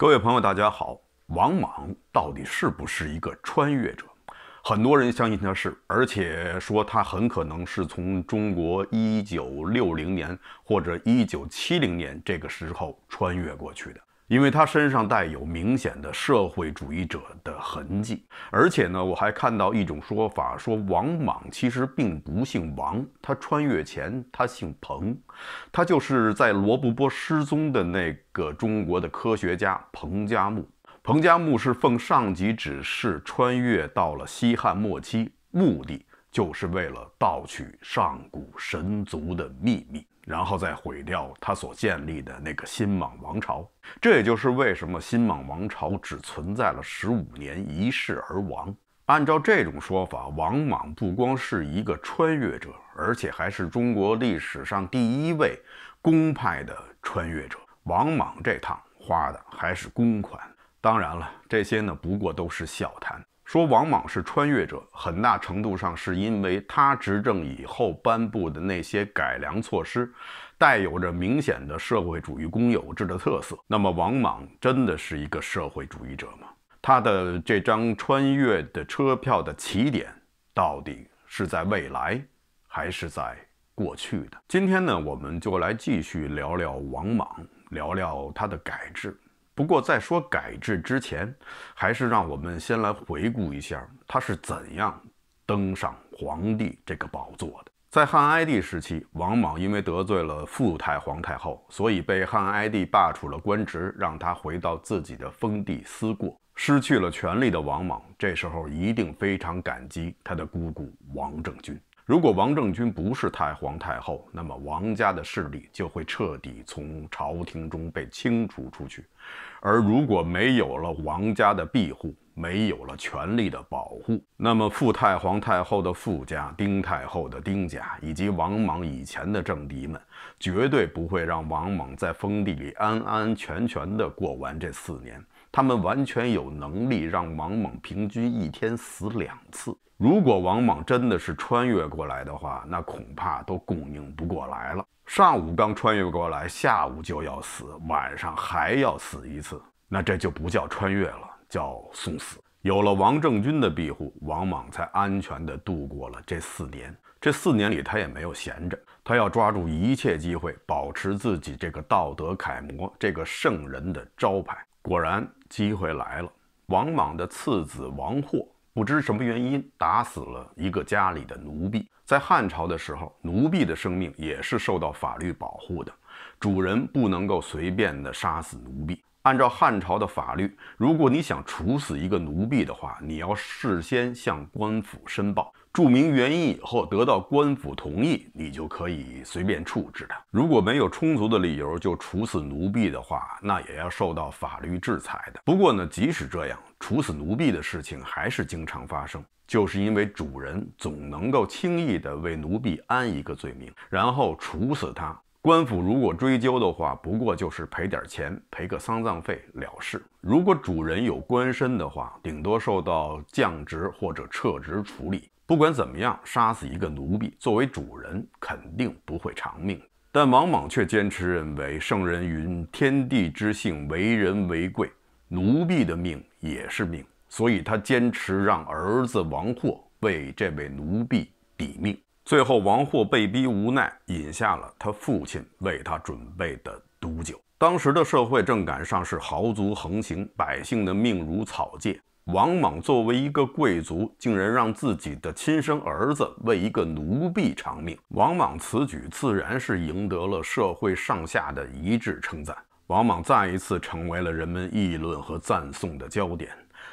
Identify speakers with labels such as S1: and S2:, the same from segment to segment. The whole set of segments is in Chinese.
S1: 各位朋友，大家好。王莽到底是不是一个穿越者？很多人相信他是，而且说他很可能是从中国一九六零年或者一九七零年这个时候穿越过去的。因为他身上带有明显的社会主义者的痕迹，而且呢，我还看到一种说法，说王莽其实并不姓王，他穿越前他姓彭，他就是在罗布泊失踪的那个中国的科学家彭加木。彭加木是奉上级指示穿越到了西汉末期，目的就是为了盗取上古神族的秘密。然后再毁掉他所建立的那个新莽王朝，这也就是为什么新莽王朝只存在了十五年，一世而亡。按照这种说法，王莽不光是一个穿越者，而且还是中国历史上第一位公派的穿越者。王莽这趟花的还是公款。当然了，这些呢，不过都是笑谈。说王莽是穿越者，很大程度上是因为他执政以后颁布的那些改良措施，带有着明显的社会主义公有制的特色。那么，王莽真的是一个社会主义者吗？他的这张穿越的车票的起点，到底是在未来，还是在过去的？今天呢，我们就来继续聊聊王莽，聊聊他的改制。不过，在说改制之前，还是让我们先来回顾一下他是怎样登上皇帝这个宝座的。在汉哀帝时期，王莽因为得罪了傅太皇太后，所以被汉哀帝罢黜了官职，让他回到自己的封地思过。失去了权力的王莽，这时候一定非常感激他的姑姑王政君。如果王政君不是太皇太后，那么王家的势力就会彻底从朝廷中被清除出去。而如果没有了王家的庇护，没有了权力的保护，那么傅太皇太后的傅家、丁太后的丁家，以及王莽以前的政敌们，绝对不会让王莽在封地里安安全全地过完这四年。他们完全有能力让王莽平均一天死两次。如果王莽真的是穿越过来的话，那恐怕都供应不过来了。上午刚穿越过来，下午就要死，晚上还要死一次，那这就不叫穿越了，叫送死。有了王正军的庇护，王莽才安全地度过了这四年。这四年里，他也没有闲着，他要抓住一切机会，保持自己这个道德楷模、这个圣人的招牌。果然，机会来了，王莽的次子王获。不知什么原因，打死了一个家里的奴婢。在汉朝的时候，奴婢的生命也是受到法律保护的，主人不能够随便的杀死奴婢。按照汉朝的法律，如果你想处死一个奴婢的话，你要事先向官府申报。注明原因以后，得到官府同意，你就可以随便处置他。如果没有充足的理由就处死奴婢的话，那也要受到法律制裁的。不过呢，即使这样，处死奴婢的事情还是经常发生，就是因为主人总能够轻易地为奴婢安一个罪名，然后处死他。官府如果追究的话，不过就是赔点钱，赔个丧葬费了事。如果主人有官身的话，顶多受到降职或者撤职处理。不管怎么样，杀死一个奴婢，作为主人肯定不会偿命。但王莽却坚持认为，圣人云：“天地之性，为人为贵，奴婢的命也是命。”所以，他坚持让儿子王霍为这位奴婢抵命。最后，王霍被逼无奈，饮下了他父亲为他准备的毒酒。当时的社会正赶上是豪族横行，百姓的命如草芥。王莽作为一个贵族，竟然让自己的亲生儿子为一个奴婢偿命。王莽此举自然是赢得了社会上下的一致称赞。王莽再一次成为了人们议论和赞颂的焦点，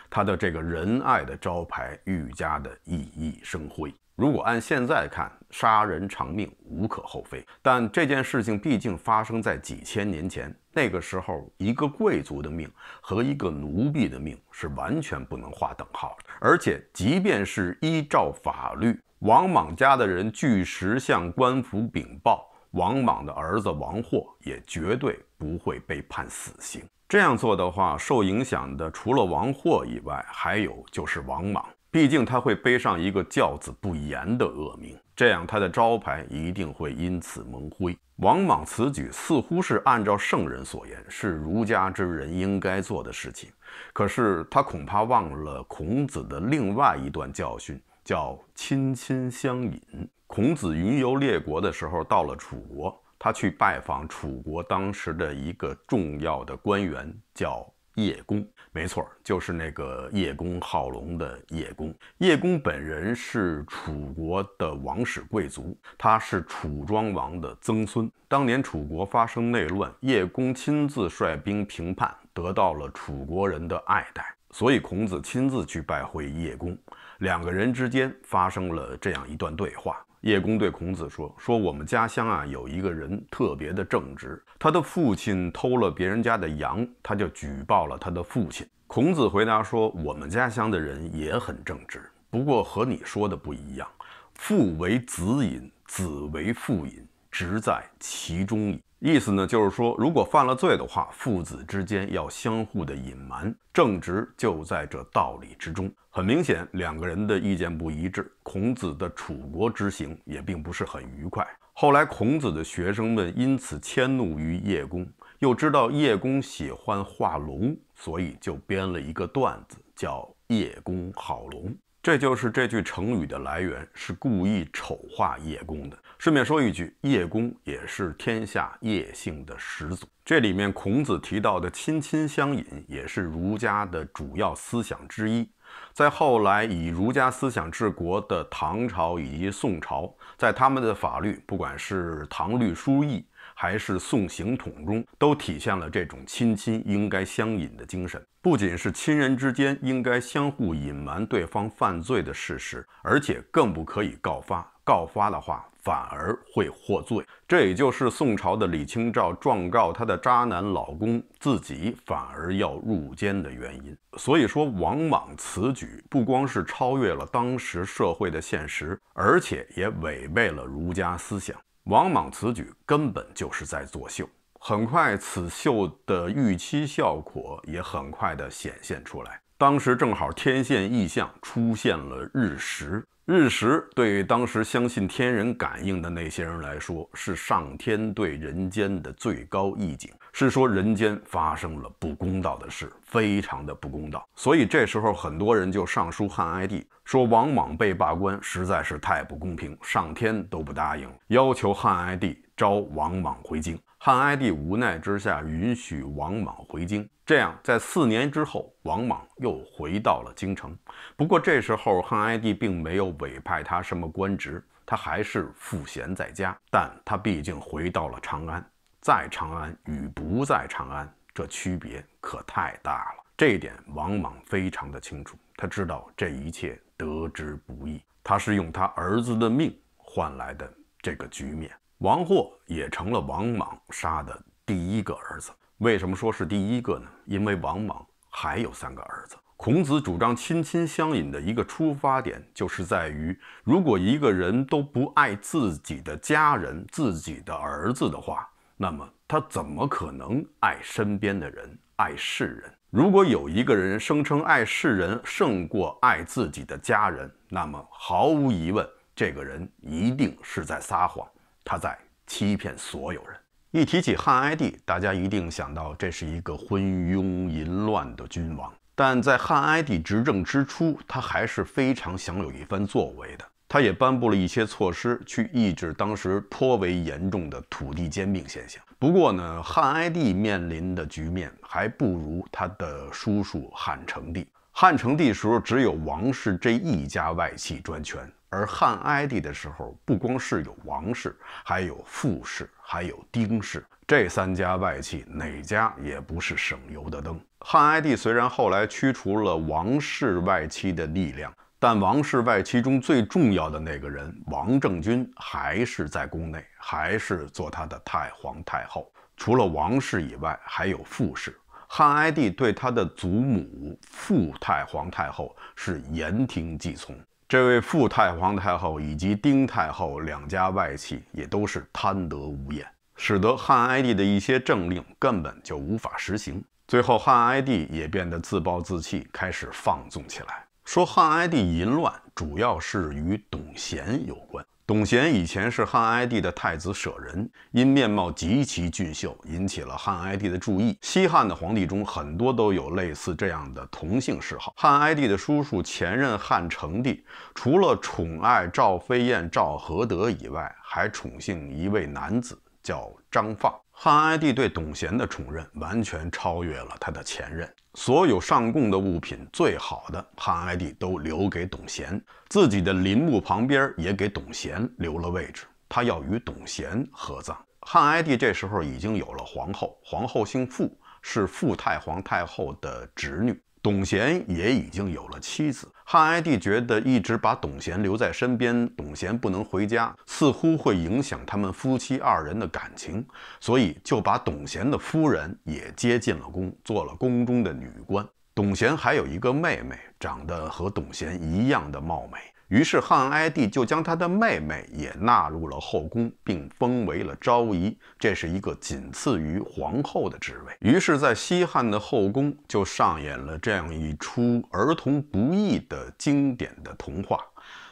S1: 他的这个仁爱的招牌愈加的熠熠生辉。如果按现在看，杀人偿命无可厚非。但这件事情毕竟发生在几千年前，那个时候一个贵族的命和一个奴婢的命是完全不能划等号的。而且，即便是依照法律，王莽家的人据实向官府禀报，王莽的儿子王霍也绝对不会被判死刑。这样做的话，受影响的除了王霍以外，还有就是王莽。毕竟他会背上一个教子不严的恶名，这样他的招牌一定会因此蒙灰。王莽此举似乎是按照圣人所言，是儒家之人应该做的事情，可是他恐怕忘了孔子的另外一段教训，叫“亲亲相隐”。孔子云游列国的时候，到了楚国，他去拜访楚国当时的一个重要的官员，叫。叶公，没错，就是那个叶公好龙的叶公。叶公本人是楚国的王室贵族，他是楚庄王的曾孙。当年楚国发生内乱，叶公亲自率兵平叛，得到了楚国人的爱戴。所以孔子亲自去拜会叶公，两个人之间发生了这样一段对话。叶公对孔子说：“说我们家乡啊，有一个人特别的正直。他的父亲偷了别人家的羊，他就举报了他的父亲。”孔子回答说：“我们家乡的人也很正直，不过和你说的不一样。父为子隐，子为父隐，直在其中矣。”意思呢，就是说，如果犯了罪的话，父子之间要相互的隐瞒，正直就在这道理之中。很明显，两个人的意见不一致。孔子的楚国之行也并不是很愉快。后来，孔子的学生们因此迁怒于叶公，又知道叶公喜欢画龙，所以就编了一个段子，叫“叶公好龙”。这就是这句成语的来源，是故意丑化叶公的。顺便说一句，叶公也是天下叶姓的始祖。这里面，孔子提到的“亲亲相隐”也是儒家的主要思想之一。在后来以儒家思想治国的唐朝以及宋朝，在他们的法律，不管是《唐律疏议》还是《宋刑统》中，都体现了这种亲亲应该相隐的精神。不仅是亲人之间应该相互隐瞒对方犯罪的事实，而且更不可以告发。告发的话，反而会获罪，这也就是宋朝的李清照状告她的渣男老公，自己反而要入监的原因。所以说，王莽此举不光是超越了当时社会的现实，而且也违背了儒家思想。王莽此举根本就是在作秀。很快，此秀的预期效果也很快的显现出来。当时正好天现异象，出现了日食。日食对当时相信天人感应的那些人来说，是上天对人间的最高意境，是说人间发生了不公道的事，非常的不公道。所以这时候很多人就上书汉哀帝，说王莽被罢官实在是太不公平，上天都不答应，要求汉哀帝召王莽回京。汉哀帝无奈之下，允许王莽回京。这样，在四年之后，王莽又回到了京城。不过，这时候汉哀帝并没有委派他什么官职，他还是赋闲在家。但他毕竟回到了长安，在长安与不在长安，这区别可太大了。这一点，王莽非常的清楚。他知道这一切得之不易，他是用他儿子的命换来的这个局面。王霍也成了王莽杀的第一个儿子。为什么说是第一个呢？因为王莽还有三个儿子。孔子主张亲亲相隐的一个出发点，就是在于如果一个人都不爱自己的家人、自己的儿子的话，那么他怎么可能爱身边的人、爱世人？如果有一个人声称爱世人胜过爱自己的家人，那么毫无疑问，这个人一定是在撒谎。他在欺骗所有人。一提起汉哀帝，大家一定想到这是一个昏庸淫乱的君王。但在汉哀帝执政之初，他还是非常享有一番作为的。他也颁布了一些措施去抑制当时颇为严重的土地兼并现象。不过呢，汉哀帝面临的局面还不如他的叔叔汉成帝。汉成帝时候，只有王室这一家外戚专权。而汉哀帝的时候，不光是有王室，还有傅氏，还有丁氏这三家外戚，哪家也不是省油的灯。汉哀帝虽然后来驱除了王室外戚的力量，但王室外戚中最重要的那个人王政君，还是在宫内，还是做他的太皇太后。除了王室以外，还有傅氏。汉哀帝对他的祖母傅太皇太后是言听计从。这位傅太皇太后以及丁太后两家外戚也都是贪得无厌，使得汉哀帝的一些政令根本就无法实行。最后，汉哀帝也变得自暴自弃，开始放纵起来。说汉哀帝淫乱，主要是与董贤有关。董贤以前是汉哀帝的太子舍人，因面貌极其俊秀，引起了汉哀帝的注意。西汉的皇帝中，很多都有类似这样的同性嗜好。汉哀帝的叔叔，前任汉成帝，除了宠爱赵飞燕、赵合德以外，还宠幸一位男子，叫张放。汉哀帝对董贤的宠任完全超越了他的前任，所有上供的物品最好的，汉哀帝都留给董贤，自己的陵墓旁边也给董贤留了位置，他要与董贤合葬。汉哀帝这时候已经有了皇后，皇后姓傅，是傅太皇太后的侄女。董贤也已经有了妻子，汉哀帝觉得一直把董贤留在身边，董贤不能回家，似乎会影响他们夫妻二人的感情，所以就把董贤的夫人也接进了宫，做了宫中的女官。董贤还有一个妹妹，长得和董贤一样的貌美。于是汉哀帝就将他的妹妹也纳入了后宫，并封为了昭仪，这是一个仅次于皇后的职位。于是，在西汉的后宫就上演了这样一出“儿童不宜的经典的童话。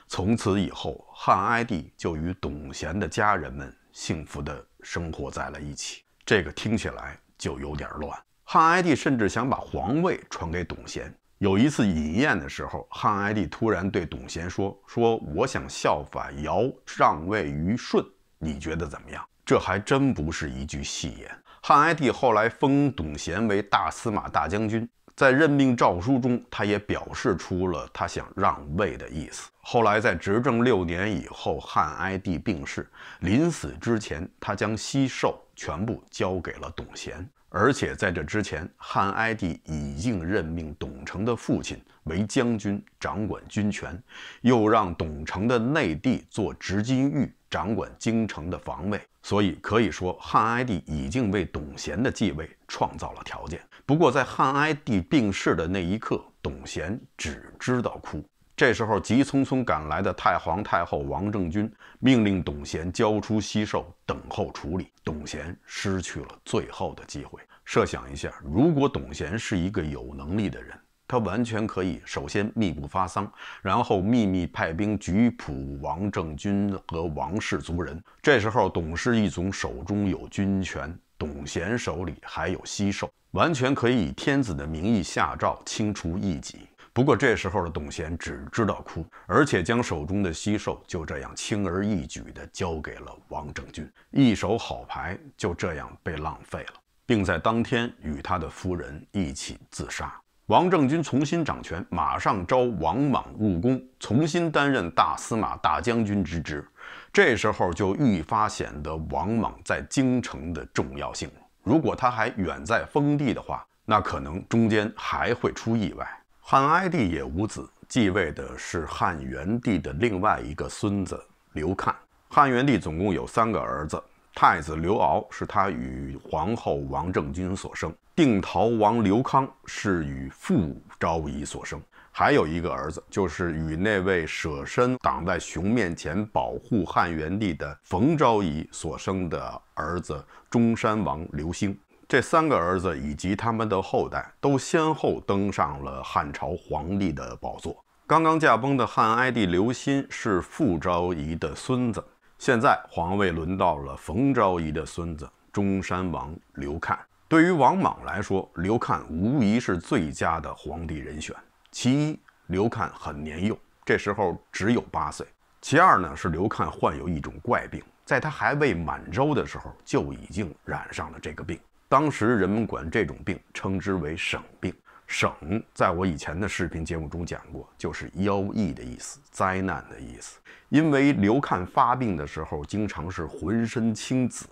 S1: 从此以后，汉哀帝就与董贤的家人们幸福地生活在了一起。这个听起来就有点乱。汉哀帝甚至想把皇位传给董贤。有一次饮宴的时候，汉哀帝突然对董贤说：“说我想效法尧让位于舜，你觉得怎么样？”这还真不是一句戏言。汉哀帝后来封董贤为大司马大将军，在任命诏书中，他也表示出了他想让位的意思。后来在执政六年以后，汉哀帝病逝，临死之前，他将西寿全部交给了董贤。而且在这之前，汉哀帝已经任命董承的父亲为将军，掌管军权，又让董承的内弟做执金玉，掌管京城的防卫。所以可以说，汉哀帝已经为董贤的继位创造了条件。不过，在汉哀帝病逝的那一刻，董贤只知道哭。这时候，急匆匆赶来的太皇太后王政君命令董贤交出西寿，等候处理。董贤失去了最后的机会。设想一下，如果董贤是一个有能力的人，他完全可以首先密不发丧，然后秘密派兵拘捕王政君和王氏族人。这时候，董氏一族手中有军权，董贤手里还有西兽，完全可以以天子的名义下诏清除异己。不过这时候的董贤只知道哭，而且将手中的西兽就这样轻而易举地交给了王政君，一手好牌就这样被浪费了，并在当天与他的夫人一起自杀。王政君重新掌权，马上招王莽入宫，重新担任大司马大将军之职。这时候就愈发显得王莽在京城的重要性了。如果他还远在封地的话，那可能中间还会出意外。汉哀帝也无子，继位的是汉元帝的另外一个孙子刘衎。汉元帝总共有三个儿子：太子刘骜是他与皇后王政君所生；定陶王刘康是与傅昭仪所生；还有一个儿子，就是与那位舍身挡在熊面前保护汉元帝的冯昭仪所生的儿子中山王刘兴。这三个儿子以及他们的后代都先后登上了汉朝皇帝的宝座。刚刚驾崩的汉哀帝刘欣是傅昭仪的孙子，现在皇位轮到了冯昭仪的孙子中山王刘衎。对于王莽来说，刘衎无疑是最佳的皇帝人选。其一，刘衎很年幼，这时候只有八岁；其二呢，是刘衎患有一种怪病，在他还未满周的时候就已经染上了这个病。当时人们管这种病称之为“省病”，“省”在我以前的视频节目中讲过，就是妖异的意思，灾难的意思。因为刘看发病的时候经常是浑身青紫，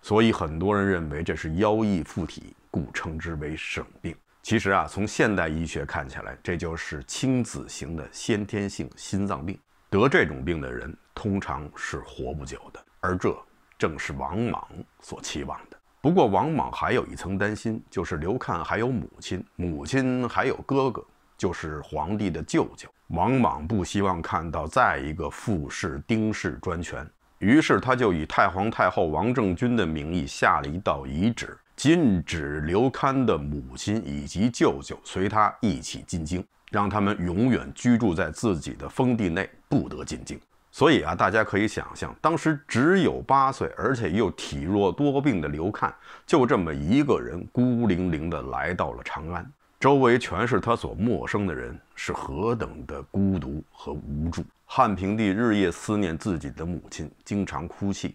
S1: 所以很多人认为这是妖异附体，故称之为“省病”。其实啊，从现代医学看起来，这就是青紫型的先天性心脏病。得这种病的人通常是活不久的，而这正是王莽所期望的。不过王莽还有一层担心，就是刘衎还有母亲，母亲还有哥哥，就是皇帝的舅舅。王莽不希望看到再一个傅氏、丁氏专权，于是他就以太皇太后王政君的名义下了一道遗旨，禁止刘衎的母亲以及舅舅随他一起进京，让他们永远居住在自己的封地内，不得进京。所以啊，大家可以想象，当时只有八岁，而且又体弱多病的刘看，就这么一个人孤零零的来到了长安，周围全是他所陌生的人，是何等的孤独和无助。汉平帝日夜思念自己的母亲，经常哭泣，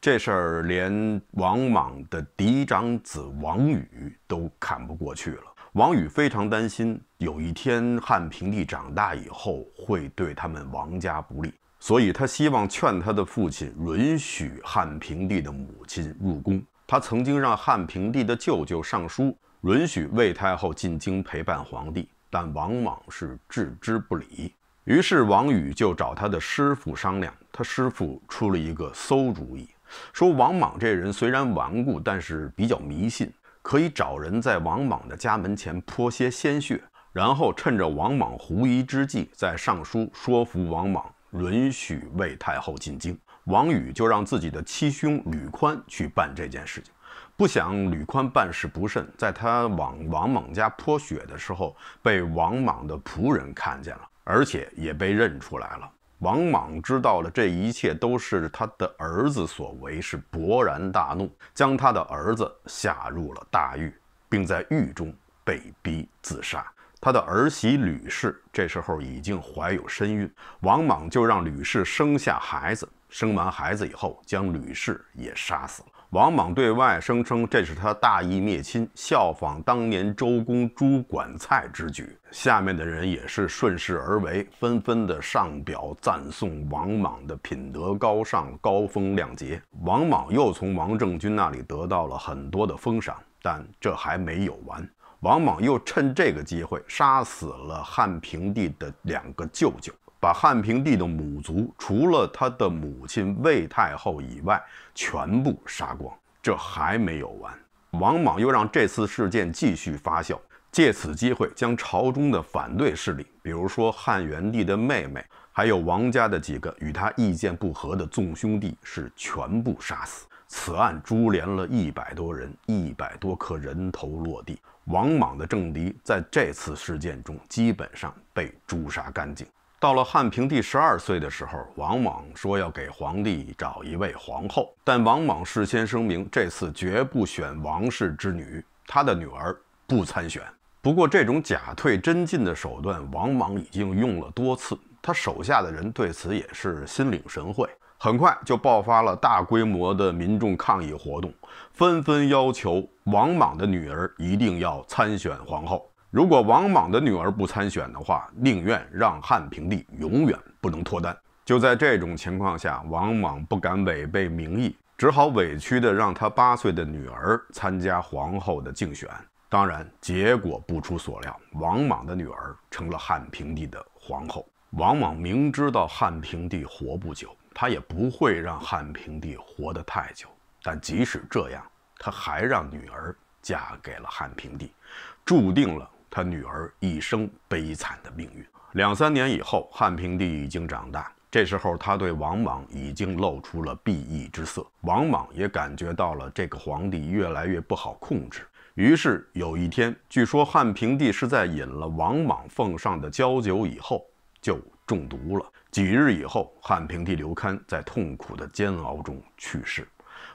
S1: 这事儿连王莽的嫡长子王宇都看不过去了。王宇非常担心，有一天汉平帝长大以后会对他们王家不利。所以他希望劝他的父亲允许汉平帝的母亲入宫。他曾经让汉平帝的舅舅上书允许魏太后进京陪伴皇帝，但往往是置之不理。于是王宇就找他的师傅商量，他师傅出了一个馊主意，说王莽这人虽然顽固，但是比较迷信，可以找人在王莽的家门前泼些鲜血，然后趁着王莽狐疑之际再上书说服王莽。允许魏太后进京，王宇就让自己的七兄吕宽去办这件事情。不想吕宽办事不慎，在他往王莽家泼血的时候，被王莽的仆人看见了，而且也被认出来了。王莽知道了这一切都是他的儿子所为，是勃然大怒，将他的儿子下入了大狱，并在狱中被逼自杀。他的儿媳吕氏这时候已经怀有身孕，王莽就让吕氏生下孩子，生完孩子以后，将吕氏也杀死了。王莽对外声称这是他大义灭亲，效仿当年周公诛管蔡之举。下面的人也是顺势而为，纷纷的上表赞颂王莽的品德高尚、高风亮节。王莽又从王政君那里得到了很多的封赏，但这还没有完。王莽又趁这个机会杀死了汉平帝的两个舅舅，把汉平帝的母族，除了他的母亲魏太后以外，全部杀光。这还没有完，王莽又让这次事件继续发酵，借此机会将朝中的反对势力，比如说汉元帝的妹妹，还有王家的几个与他意见不合的众兄弟，是全部杀死。此案株连了一百多人，一百多颗人头落地。王莽的政敌在这次事件中基本上被诛杀干净。到了汉平帝十二岁的时候，王莽说要给皇帝找一位皇后，但王莽事先声明，这次绝不选王室之女，他的女儿不参选。不过，这种假退真进的手段，王莽已经用了多次，他手下的人对此也是心领神会。很快就爆发了大规模的民众抗议活动，纷纷要求王莽的女儿一定要参选皇后。如果王莽的女儿不参选的话，宁愿让汉平帝永远不能脱单。就在这种情况下，王莽不敢违背民意，只好委屈地让他八岁的女儿参加皇后的竞选。当然，结果不出所料，王莽的女儿成了汉平帝的皇后。王莽明知道汉平帝活不久。他也不会让汉平帝活得太久，但即使这样，他还让女儿嫁给了汉平帝，注定了他女儿一生悲惨的命运。两三年以后，汉平帝已经长大，这时候他对王莽已经露出了鄙夷之色，王莽也感觉到了这个皇帝越来越不好控制。于是有一天，据说汉平帝是在饮了王莽奉上的交酒以后就。中毒了几日以后，汉平帝刘衎在痛苦的煎熬中去世，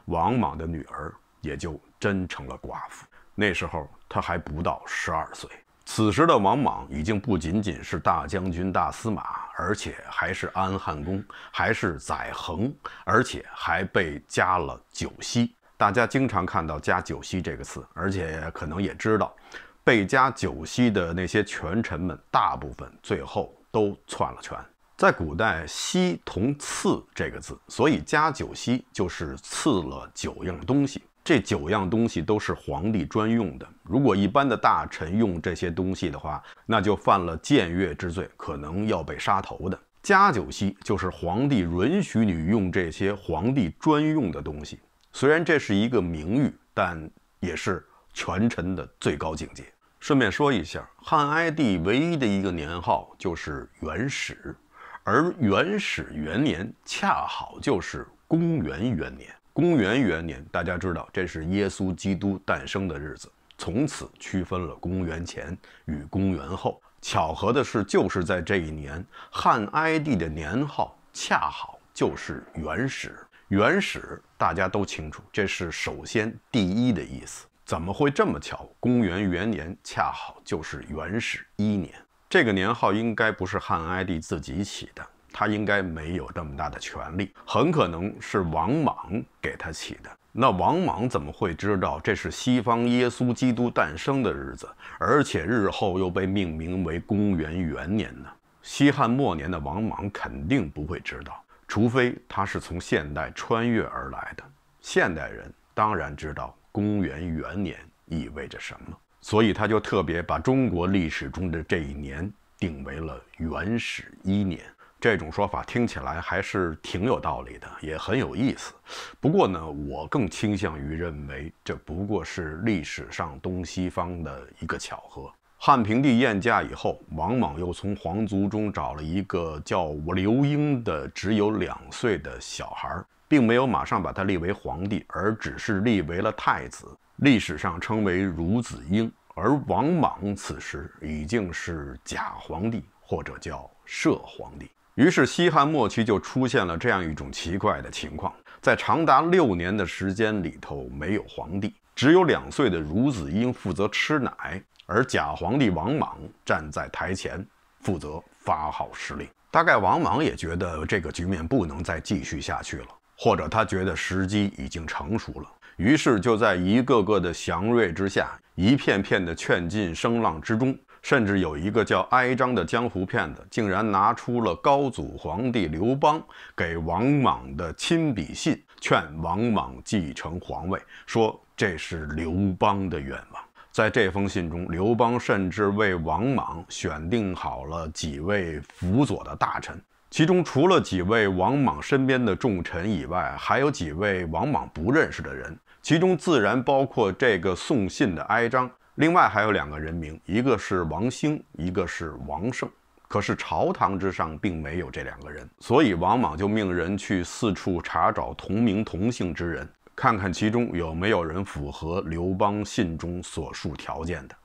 S1: 王莽的女儿也就真成了寡妇。那时候他还不到十二岁。此时的王莽已经不仅仅是大将军、大司马，而且还是安汉公，还是宰衡，而且还被加了九锡。大家经常看到加九锡这个词，而且可能也知道，被加九锡的那些权臣们，大部分最后。都篡了权。在古代，“锡”同“赐”这个字，所以加九锡就是赐了九样东西。这九样东西都是皇帝专用的。如果一般的大臣用这些东西的话，那就犯了僭越之罪，可能要被杀头的。加九锡就是皇帝允许你用这些皇帝专用的东西。虽然这是一个名誉，但也是权臣的最高境界。顺便说一下，汉哀帝唯一的一个年号就是元始，而元始元年恰好就是公元元年。公元元年，大家知道这是耶稣基督诞生的日子，从此区分了公元前与公元后。巧合的是，就是在这一年，汉哀帝的年号恰好就是元始。元始，大家都清楚，这是首先第一的意思。怎么会这么巧？公元元年恰好就是元始一年，这个年号应该不是汉哀帝自己起的，他应该没有这么大的权利，很可能是王莽给他起的。那王莽怎么会知道这是西方耶稣基督诞生的日子，而且日后又被命名为公元元年呢？西汉末年的王莽肯定不会知道，除非他是从现代穿越而来的。现代人当然知道。公元元年意味着什么？所以他就特别把中国历史中的这一年定为了元始一年。这种说法听起来还是挺有道理的，也很有意思。不过呢，我更倾向于认为这不过是历史上东西方的一个巧合。汉平帝晏驾以后，王莽又从皇族中找了一个叫刘英的只有两岁的小孩儿。并没有马上把他立为皇帝，而只是立为了太子，历史上称为孺子婴。而王莽此时已经是假皇帝，或者叫摄皇帝。于是西汉末期就出现了这样一种奇怪的情况：在长达六年的时间里头，没有皇帝，只有两岁的孺子婴负责吃奶，而假皇帝王莽站在台前负责发号施令。大概王莽也觉得这个局面不能再继续下去了。或者他觉得时机已经成熟了，于是就在一个个的祥瑞之下，一片片的劝进声浪之中，甚至有一个叫哀章的江湖骗子，竟然拿出了高祖皇帝刘邦给王莽的亲笔信，劝王莽继承皇位，说这是刘邦的愿望。在这封信中，刘邦甚至为王莽选定好了几位辅佐的大臣。其中除了几位王莽身边的重臣以外，还有几位王莽不认识的人，其中自然包括这个送信的哀章。另外还有两个人名，一个是王兴，一个是王胜。可是朝堂之上并没有这两个人，所以王莽就命人去四处查找同名同姓之人，看看其中有没有人符合刘邦信中所述条件的。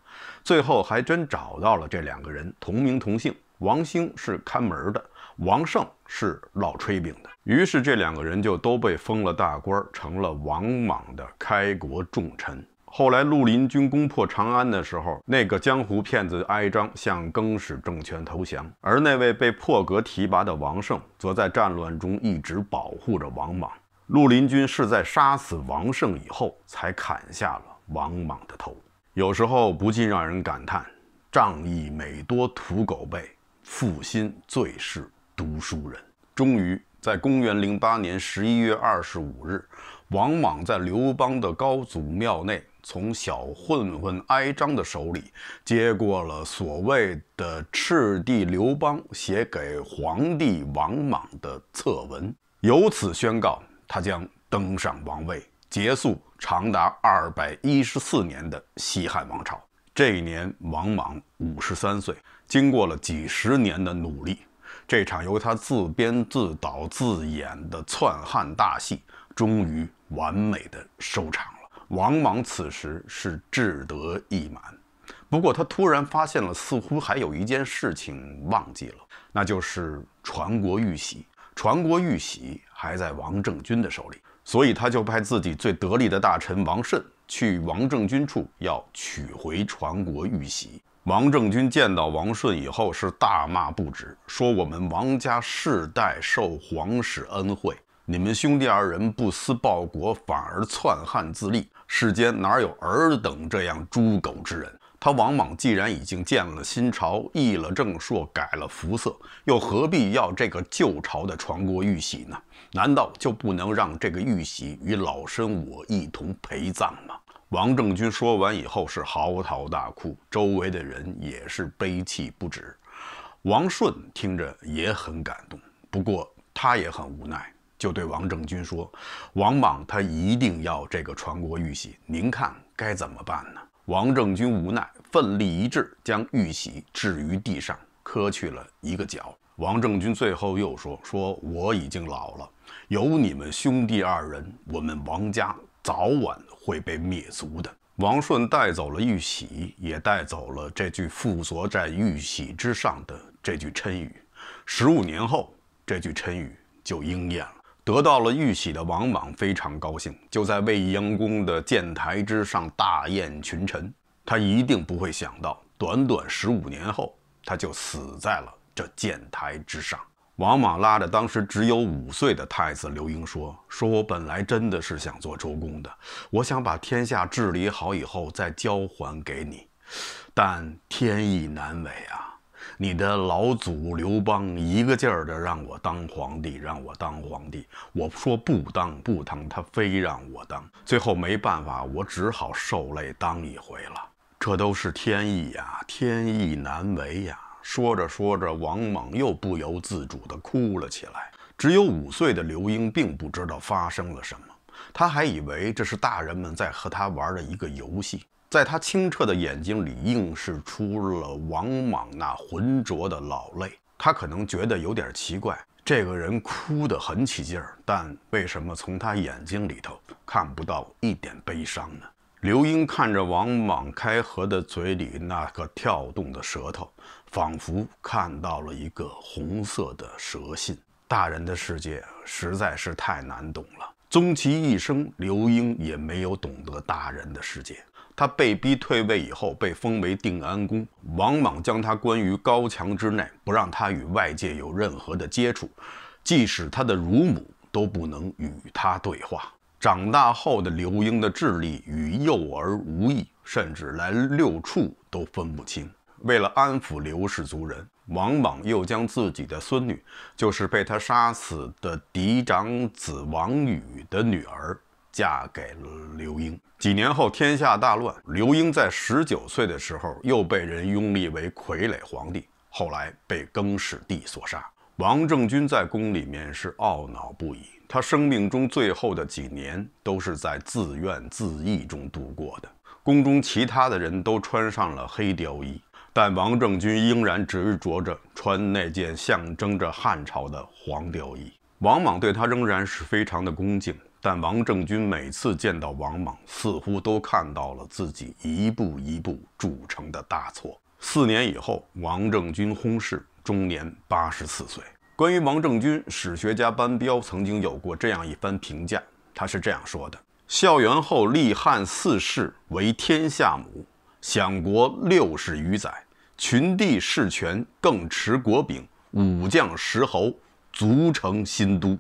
S1: 最后还真找到了这两个人，同名同姓。王兴是看门的。王胜是烙炊饼的，于是这两个人就都被封了大官，成了王莽的开国重臣。后来，绿林军攻破长安的时候，那个江湖骗子哀章向更始政权投降，而那位被破格提拔的王胜，则在战乱中一直保护着王莽。绿林军是在杀死王胜以后，才砍下了王莽的头。有时候不禁让人感叹：仗义每多屠狗辈，负心最是。读书人终于在公元零八年十一月二十五日，王莽在刘邦的高祖庙内，从小混混哀章的手里接过了所谓的赤帝刘邦写给皇帝王莽的策文，由此宣告他将登上王位，结束长达二百一十四年的西汉王朝。这一年，王莽五十三岁，经过了几十年的努力。这场由他自编自导自演的篡汉大戏，终于完美的收场了。王莽此时是志得意满，不过他突然发现了，似乎还有一件事情忘记了，那就是传国玉玺。传国玉玺还在王政君的手里，所以他就派自己最得力的大臣王慎去王政君处要取回传国玉玺。王政君见到王顺以后是大骂不止，说：“我们王家世代受皇室恩惠，你们兄弟二人不思报国，反而篡汉自立，世间哪有尔等这样猪狗之人？”他王莽既然已经建了新朝，议了正朔，改了服色，又何必要这个旧朝的传国玉玺呢？难道就不能让这个玉玺与老身我一同陪葬吗？王正军说完以后是嚎啕大哭，周围的人也是悲泣不止。王顺听着也很感动，不过他也很无奈，就对王正军说：“王莽他一定要这个传国玉玺，您看该怎么办呢？”王正军无奈，奋力一掷，将玉玺置于地上，磕去了一个角。王正军最后又说：“说我已经老了，有你们兄弟二人，我们王家早晚……”会被灭族的。王顺带走了玉玺，也带走了这句“附着在玉玺之上的这句谶语。十五年后，这句谶语就应验了。得到了玉玺的王莽非常高兴，就在未央宫的建台之上大宴群臣。他一定不会想到，短短十五年后，他就死在了这建台之上。王莽拉着当时只有五岁的太子刘英说：“说我本来真的是想做周公的，我想把天下治理好以后再交还给你，但天意难违啊！你的老祖刘邦一个劲儿的让我当皇帝，让我当皇帝，我说不当不当，他非让我当，最后没办法，我只好受累当一回了。这都是天意呀，天意难违呀。”说着说着，王莽又不由自主地哭了起来。只有五岁的刘英并不知道发生了什么，他还以为这是大人们在和他玩的一个游戏。在他清澈的眼睛里映射出了王莽那浑浊的老泪。他可能觉得有点奇怪，这个人哭得很起劲儿，但为什么从他眼睛里头看不到一点悲伤呢？刘英看着王莽开合的嘴里那个跳动的舌头，仿佛看到了一个红色的蛇信。大人的世界实在是太难懂了。终其一生，刘英也没有懂得大人的世界。他被逼退位以后，被封为定安公，王莽将他关于高墙之内，不让他与外界有任何的接触，即使他的乳母都不能与他对话。长大后的刘英的智力与幼儿无异，甚至连六畜都分不清。为了安抚刘氏族人，王莽又将自己的孙女，就是被他杀死的嫡长子王宇的女儿，嫁给了刘英。几年后，天下大乱，刘英在十九岁的时候，又被人拥立为傀儡皇帝，后来被更始帝所杀。王政君在宫里面是懊恼不已。他生命中最后的几年都是在自怨自艾中度过的。宫中其他的人都穿上了黑貂衣，但王政君仍然执着着穿那件象征着汉朝的黄貂衣。王莽对他仍然是非常的恭敬，但王政君每次见到王莽，似乎都看到了自己一步一步铸成的大错。四年以后，王政君薨逝，终年八十四岁。关于王政君，史学家班彪曾经有过这样一番评价，他是这样说的：“孝元后立汉四世为天下母，享国六十余载，群帝势权，更持国柄，武将十侯，足成新都。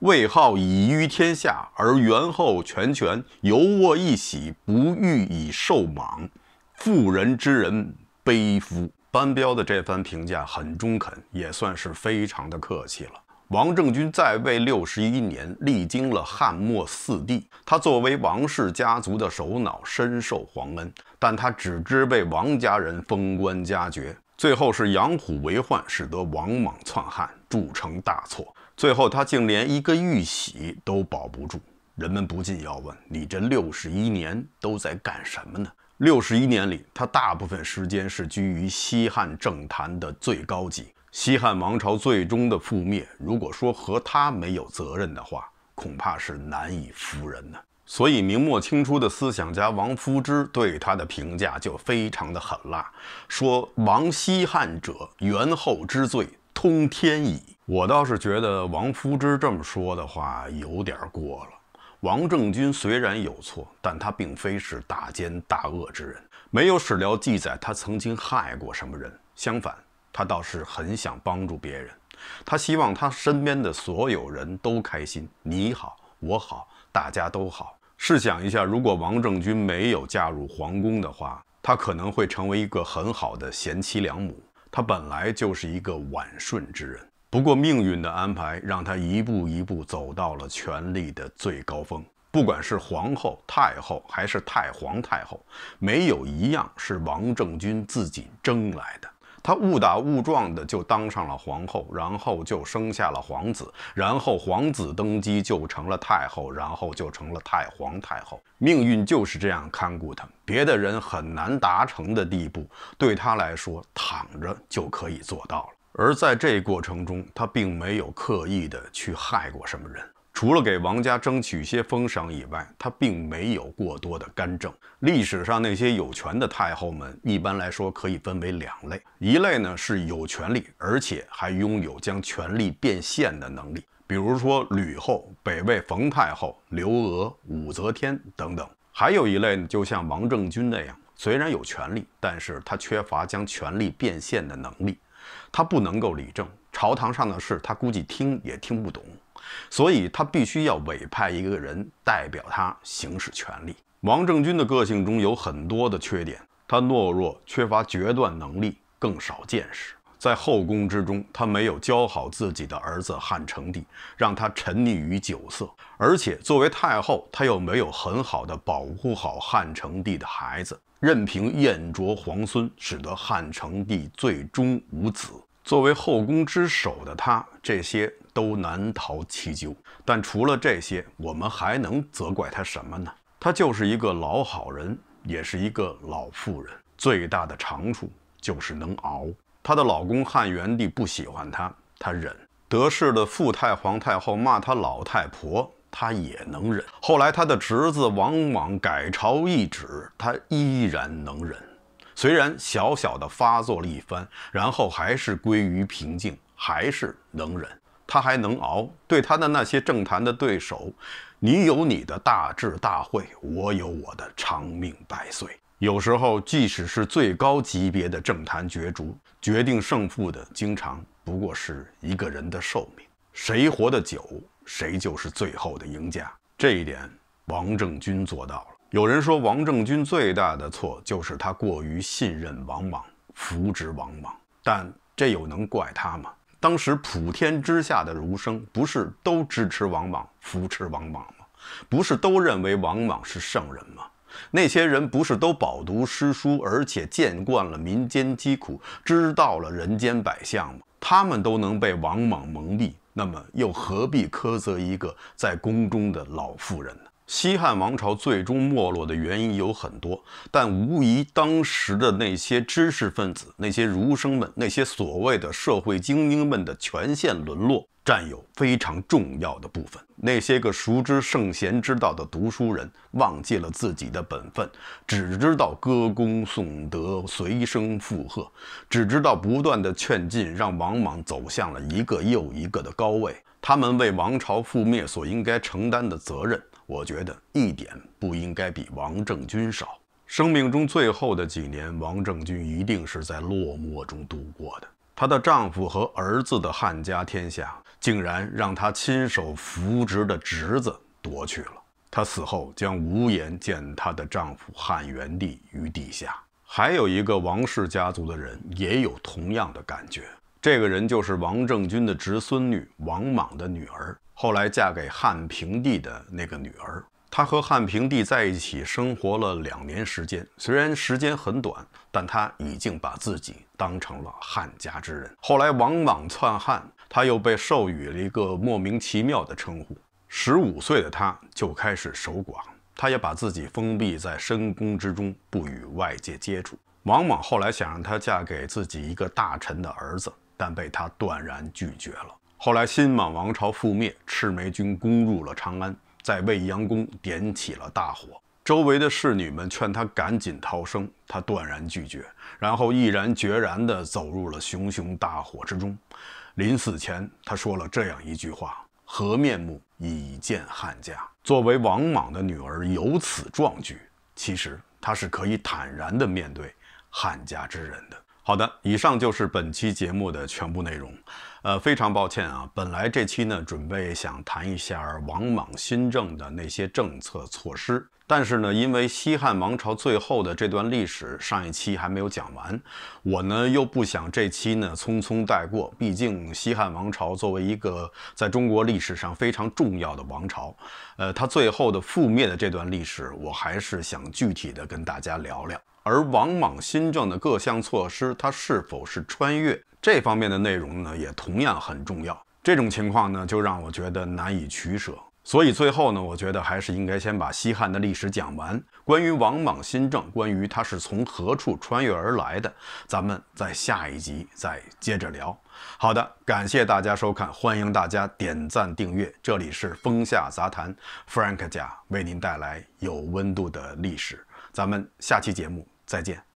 S1: 位号以于天下，而元后全权，犹握一玺，不欲以受莽。妇人之仁，悲夫。”班彪的这番评价很中肯，也算是非常的客气了。王政君在位六十一年，历经了汉末四帝。他作为王氏家族的首脑，深受皇恩，但他只知被王家人封官加爵，最后是养虎为患，使得王莽篡汉，铸成大错。最后他竟连一个玉玺都保不住。人们不禁要问：你这六十一年都在干什么呢？六十一年里，他大部分时间是居于西汉政坛的最高级。西汉王朝最终的覆灭，如果说和他没有责任的话，恐怕是难以服人的。所以，明末清初的思想家王夫之对他的评价就非常的狠辣，说“亡西汉者，元后之罪，通天矣。”我倒是觉得王夫之这么说的话有点过了。王政君虽然有错，但他并非是大奸大恶之人，没有史料记载他曾经害过什么人。相反，他倒是很想帮助别人，他希望他身边的所有人都开心。你好，我好，大家都好。试想一下，如果王政君没有嫁入皇宫的话，他可能会成为一个很好的贤妻良母。他本来就是一个晚顺之人。不过命运的安排让他一步一步走到了权力的最高峰。不管是皇后、太后，还是太皇太后，没有一样是王政君自己争来的。他误打误撞的就当上了皇后，然后就生下了皇子，然后皇子登基就成了太后，然后就成了太皇太后。命运就是这样看顾他，别的人很难达成的地步，对他来说躺着就可以做到了。而在这过程中，他并没有刻意的去害过什么人，除了给王家争取些封赏以外，他并没有过多的干政。历史上那些有权的太后们，一般来说可以分为两类：一类呢是有权力，而且还拥有将权力变现的能力，比如说吕后、北魏冯太后、刘娥、武则天等等；还有一类呢，就像王政君那样，虽然有权力，但是他缺乏将权力变现的能力。他不能够理政，朝堂上的事他估计听也听不懂，所以他必须要委派一个人代表他行使权力。王政君的个性中有很多的缺点，他懦弱，缺乏决断能力，更少见识。在后宫之中，他没有教好自己的儿子汉成帝，让他沉溺于酒色，而且作为太后，他又没有很好的保护好汉成帝的孩子，任凭燕啄皇孙，使得汉成帝最终无子。作为后宫之首的他，这些都难逃其咎。但除了这些，我们还能责怪他什么呢？他就是一个老好人，也是一个老妇人，最大的长处就是能熬。她的老公汉元帝不喜欢她，她忍；得势的傅太皇太后骂她老太婆，她也能忍。后来她的侄子往往改朝易主，她依然能忍。虽然小小的发作了一番，然后还是归于平静，还是能忍。她还能熬。对她的那些政坛的对手，你有你的大智大慧，我有我的长命百岁。有时候，即使是最高级别的政坛角逐，决定胜负的，经常不过是一个人的寿命。谁活得久，谁就是最后的赢家。这一点，王政君做到了。有人说，王政君最大的错就是他过于信任王莽，扶植王莽。但这又能怪他吗？当时普天之下的儒生，不是都支持王莽，扶持王莽吗？不是都认为王莽是圣人吗？那些人不是都饱读诗书，而且见惯了民间疾苦，知道了人间百相吗？他们都能被王莽蒙蔽，那么又何必苛责一个在宫中的老妇人呢？西汉王朝最终没落的原因有很多，但无疑当时的那些知识分子、那些儒生们、那些所谓的社会精英们的全线沦落。占有非常重要的部分。那些个熟知圣贤之道的读书人，忘记了自己的本分，只知道歌功颂德、随声附和，只知道不断的劝进，让王莽走向了一个又一个的高位。他们为王朝覆灭所应该承担的责任，我觉得一点不应该比王政君少。生命中最后的几年，王政君一定是在落寞中度过的。她的丈夫和儿子的汉家天下，竟然让她亲手扶植的侄子夺去了。她死后将无颜见她的丈夫汉元帝于地下。还有一个王氏家族的人也有同样的感觉，这个人就是王政君的侄孙女王莽的女儿，后来嫁给汉平帝的那个女儿。他和汉平帝在一起生活了两年时间，虽然时间很短，但他已经把自己当成了汉家之人。后来王莽篡汉，他又被授予了一个莫名其妙的称呼。十五岁的他就开始守寡，他也把自己封闭在深宫之中，不与外界接触。王莽后来想让他嫁给自己一个大臣的儿子，但被他断然拒绝了。后来新莽王朝覆灭，赤眉军攻入了长安。在未央宫点起了大火，周围的侍女们劝他赶紧逃生，他断然拒绝，然后毅然决然地走入了熊熊大火之中。临死前，他说了这样一句话：“何面目以见汉家？”作为王莽的女儿，有此壮举，其实他是可以坦然地面对汉家之人的。好的，以上就是本期节目的全部内容。呃，非常抱歉啊，本来这期呢准备想谈一下王莽新政的那些政策措施，但是呢，因为西汉王朝最后的这段历史上一期还没有讲完，我呢又不想这期呢匆匆带过，毕竟西汉王朝作为一个在中国历史上非常重要的王朝，呃，它最后的覆灭的这段历史，我还是想具体的跟大家聊聊。而王莽新政的各项措施，它是否是穿越这方面的内容呢？也同样很重要。这种情况呢，就让我觉得难以取舍。所以最后呢，我觉得还是应该先把西汉的历史讲完。关于王莽新政，关于他是从何处穿越而来的，咱们在下一集再接着聊。好的，感谢大家收看，欢迎大家点赞订阅。这里是风下杂谈 Frank 家，为您带来有温度的历史。咱们下期节目。再见。